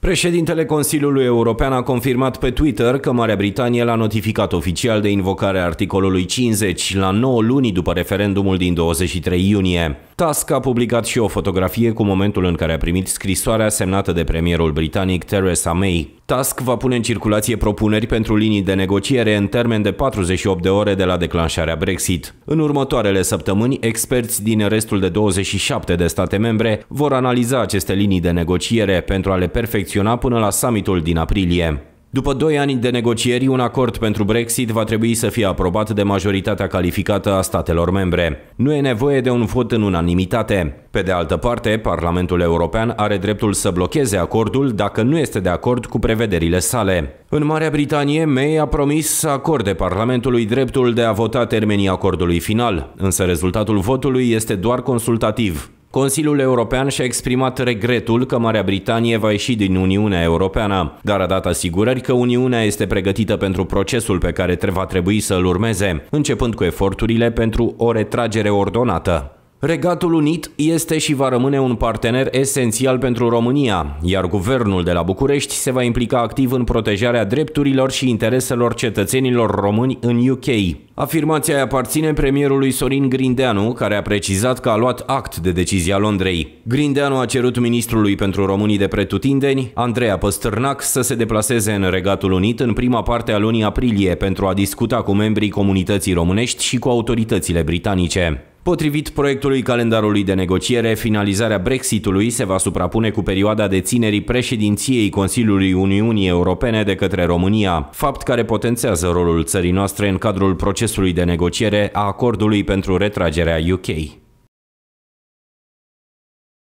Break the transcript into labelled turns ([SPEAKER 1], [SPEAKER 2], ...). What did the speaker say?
[SPEAKER 1] Președintele Consiliului European a confirmat pe Twitter că Marea Britanie l-a notificat oficial de invocare articolului 50 la 9 luni după referendumul din 23 iunie. Tusk a publicat și o fotografie cu momentul în care a primit scrisoarea semnată de premierul britanic Theresa May. Tusk va pune în circulație propuneri pentru linii de negociere în termen de 48 de ore de la declanșarea Brexit. În următoarele săptămâni, experți din restul de 27 de state membre vor analiza aceste linii de negociere pentru a le perfecționa până la summitul din aprilie. După doi ani de negocieri, un acord pentru Brexit va trebui să fie aprobat de majoritatea calificată a statelor membre. Nu e nevoie de un vot în unanimitate. Pe de altă parte, Parlamentul European are dreptul să blocheze acordul dacă nu este de acord cu prevederile sale. În Marea Britanie, May a promis să acorde Parlamentului dreptul de a vota termenii acordului final, însă rezultatul votului este doar consultativ. Consiliul European și-a exprimat regretul că Marea Britanie va ieși din Uniunea Europeană, dar a dat asigurări că Uniunea este pregătită pentru procesul pe care va trebui să-l urmeze, începând cu eforturile pentru o retragere ordonată. Regatul Unit este și va rămâne un partener esențial pentru România, iar guvernul de la București se va implica activ în protejarea drepturilor și intereselor cetățenilor români în UK. Afirmația aia aparține premierului Sorin Grindeanu, care a precizat că a luat act de decizia Londrei. Grindeanu a cerut ministrului pentru românii de pretutindeni, Andreea Păstârnac, să se deplaseze în Regatul Unit în prima parte a lunii aprilie pentru a discuta cu membrii comunității românești și cu autoritățile britanice. Potrivit proiectului calendarului de negociere, finalizarea Brexitului se va suprapune cu perioada de ținerii președinției Consiliului Uniunii Europene de către România, fapt care potențează rolul țării noastre în cadrul procesului de negociere a acordului pentru retragerea UK.